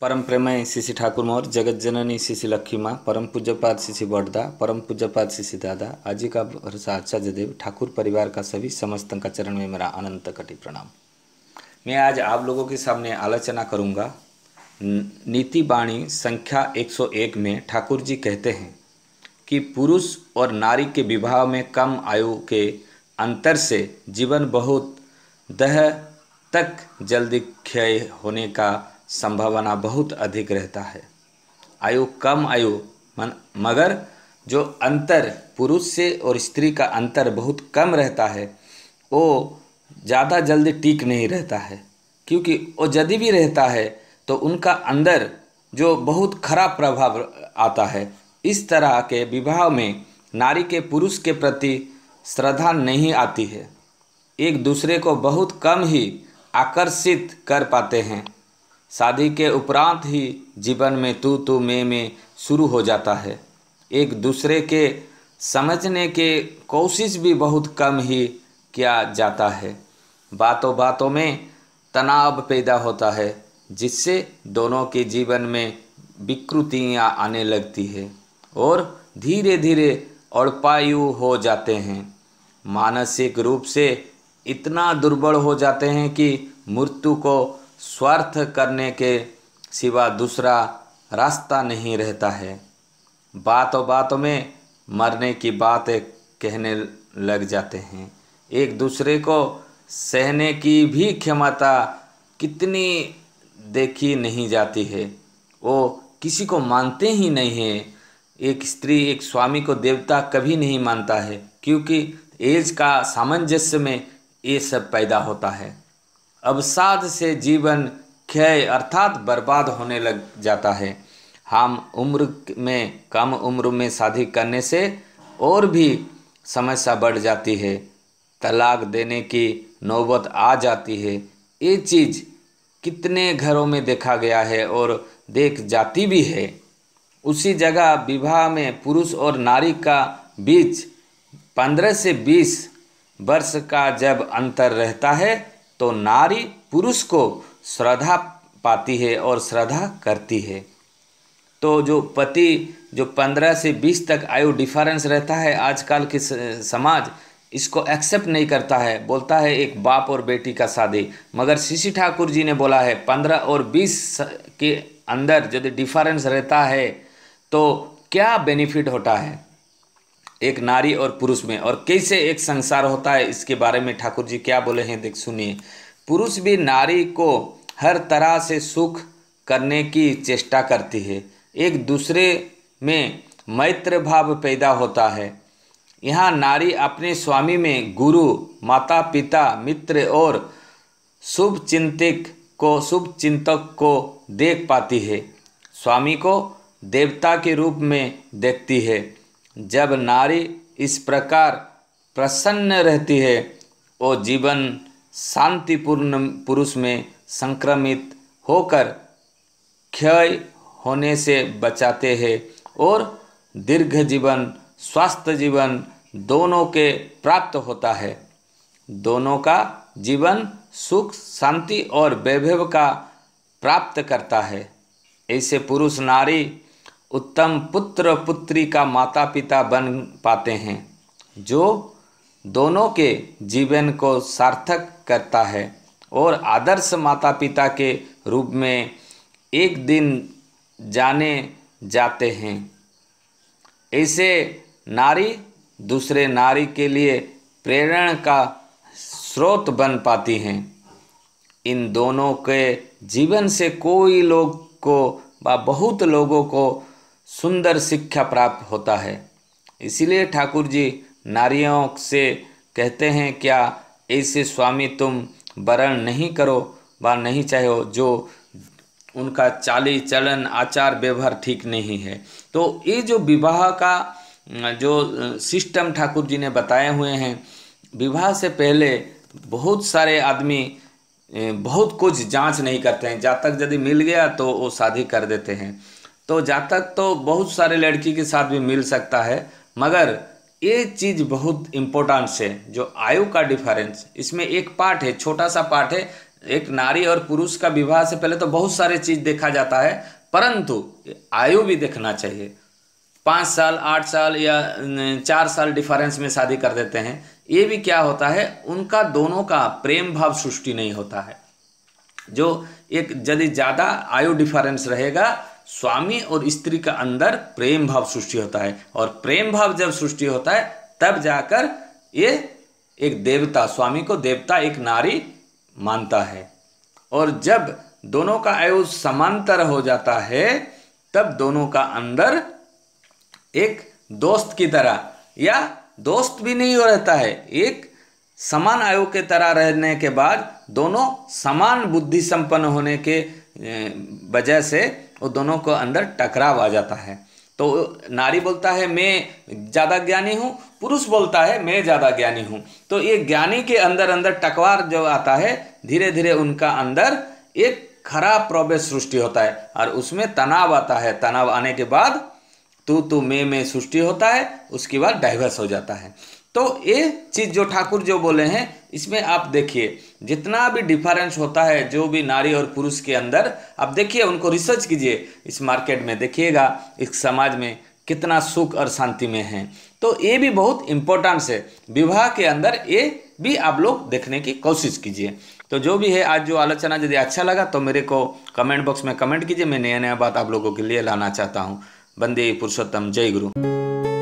परम प्रेमय शिशि ठाकुर मोर जगत जननी शिशि लक्ष्मी माँ परम पूज्यपाद शिशि बड़दा परम पूज्यपाद शिशि दादा आजी का भरोसा आचार्य अच्छा देव ठाकुर परिवार का सभी समस्त का चरण में मेरा अनंत कटि प्रणाम मैं आज आप लोगों के सामने आलोचना करूंगा नीति बाणी संख्या 101 में ठाकुर जी कहते हैं कि पुरुष और नारी के विवाह में कम आयु के अंतर से जीवन बहुत दह तक जल्दी क्षय होने का संभावना बहुत अधिक रहता है आयु कम आयु मन मगर जो अंतर पुरुष से और स्त्री का अंतर बहुत कम रहता है वो ज़्यादा जल्दी टीक नहीं रहता है क्योंकि वो यदि भी रहता है तो उनका अंदर जो बहुत खराब प्रभाव आता है इस तरह के विवाह में नारी के पुरुष के प्रति श्रद्धा नहीं आती है एक दूसरे को बहुत कम ही आकर्षित कर पाते हैं शादी के उपरांत ही जीवन में तू तू मैं में शुरू हो जाता है एक दूसरे के समझने के कोशिश भी बहुत कम ही किया जाता है बातों बातों में तनाव पैदा होता है जिससे दोनों के जीवन में विकृतियाँ आने लगती है और धीरे धीरे अड़पायु हो जाते हैं मानसिक रूप से इतना दुर्बल हो जाते हैं कि मृत्यु को स्वार्थ करने के सिवा दूसरा रास्ता नहीं रहता है बातों बातों में मरने की बातें कहने लग जाते हैं एक दूसरे को सहने की भी क्षमता कितनी देखी नहीं जाती है वो किसी को मानते ही नहीं है एक स्त्री एक स्वामी को देवता कभी नहीं मानता है क्योंकि एज का सामंजस्य में ये सब पैदा होता है अवसाद से जीवन क्षय अर्थात बर्बाद होने लग जाता है हम उम्र में कम उम्र में शादी करने से और भी समस्या बढ़ जाती है तलाक देने की नौबत आ जाती है ये चीज़ कितने घरों में देखा गया है और देख जाती भी है उसी जगह विवाह में पुरुष और नारी का बीच पंद्रह से बीस वर्ष का जब अंतर रहता है तो नारी पुरुष को श्रद्धा पाती है और श्रद्धा करती है तो जो पति जो पंद्रह से बीस तक आयु डिफरेंस रहता है आजकल के समाज इसको एक्सेप्ट नहीं करता है बोलता है एक बाप और बेटी का शादी मगर शिशि ठाकुर जी ने बोला है पंद्रह और बीस के अंदर यदि डिफरेंस रहता है तो क्या बेनिफिट होता है एक नारी और पुरुष में और कैसे एक संसार होता है इसके बारे में ठाकुर जी क्या बोले हैं देख सुनिए पुरुष भी नारी को हर तरह से सुख करने की चेष्टा करती है एक दूसरे में मैत्र भाव पैदा होता है यहाँ नारी अपने स्वामी में गुरु माता पिता मित्र और शुभ चिंतक को शुभ चिंतक को देख पाती है स्वामी को देवता के रूप में देखती है जब नारी इस प्रकार प्रसन्न रहती है वो जीवन शांतिपूर्ण पुरुष में संक्रमित होकर क्षय होने से बचाते हैं और दीर्घ जीवन स्वास्थ्य जीवन दोनों के प्राप्त होता है दोनों का जीवन सुख शांति और वैभव का प्राप्त करता है ऐसे पुरुष नारी उत्तम पुत्र पुत्री का माता पिता बन पाते हैं जो दोनों के जीवन को सार्थक करता है और आदर्श माता पिता के रूप में एक दिन जाने जाते हैं ऐसे नारी दूसरे नारी के लिए प्रेरणा का स्रोत बन पाती हैं इन दोनों के जीवन से कोई लोग को व बहुत लोगों को सुंदर शिक्षा प्राप्त होता है इसीलिए ठाकुर जी नारियों से कहते हैं क्या ऐसे स्वामी तुम वरण नहीं करो व नहीं चाहो जो उनका चाली चलन आचार व्यवहार ठीक नहीं है तो ये जो विवाह का जो सिस्टम ठाकुर जी ने बताए हुए हैं विवाह से पहले बहुत सारे आदमी बहुत कुछ जांच नहीं करते हैं जा तक यदि मिल गया तो वो शादी कर देते हैं तो जातक तो बहुत सारे लड़की के साथ भी मिल सकता है मगर ये चीज़ बहुत इम्पोर्टेंट है जो आयु का डिफरेंस इसमें एक पार्ट है छोटा सा पार्ट है एक नारी और पुरुष का विवाह से पहले तो बहुत सारे चीज़ देखा जाता है परंतु आयु भी देखना चाहिए पाँच साल आठ साल या चार साल डिफरेंस में शादी कर देते हैं ये भी क्या होता है उनका दोनों का प्रेम भाव सृष्टि नहीं होता है जो एक यदि ज़्यादा आयु डिफरेंस रहेगा स्वामी और स्त्री का अंदर प्रेम भाव सृष्टि होता है और प्रेम भाव जब सृष्टि होता है तब जाकर ये एक देवता स्वामी को देवता एक नारी मानता है और जब दोनों का आयु समांतर हो जाता है तब दोनों का अंदर एक दोस्त की तरह या दोस्त भी नहीं हो रहता है एक समान आयु के तरह रहने के बाद दोनों समान बुद्धि संपन्न होने के वजह से वो दोनों को अंदर टकराव आ जाता है तो नारी बोलता है मैं ज़्यादा ज्ञानी हूँ पुरुष बोलता है मैं ज़्यादा ज्ञानी हूँ तो ये ज्ञानी के अंदर अंदर टकवार जो आता है धीरे धीरे उनका अंदर एक खराब प्रवेश सृष्टि होता है और उसमें तनाव आता है तनाव आने के बाद तू तू मैं मैं सृष्टि होता है उसके बाद डाइवर्स हो जाता है तो ये चीज़ जो ठाकुर जो बोले हैं इसमें आप देखिए जितना भी डिफरेंस होता है जो भी नारी और पुरुष के अंदर आप देखिए उनको रिसर्च कीजिए इस मार्केट में देखिएगा इस समाज में कितना सुख और शांति में है तो ये भी बहुत इम्पोर्टेंस है विवाह के अंदर ये भी आप लोग देखने की कोशिश कीजिए तो जो भी है आज जो आलोचना यदि अच्छा लगा तो मेरे को कमेंट बॉक्स में कमेंट कीजिए मैं नया नया बात आप लोगों के लिए लाना चाहता हूँ बंदे पुरुषोत्तम जय गुरु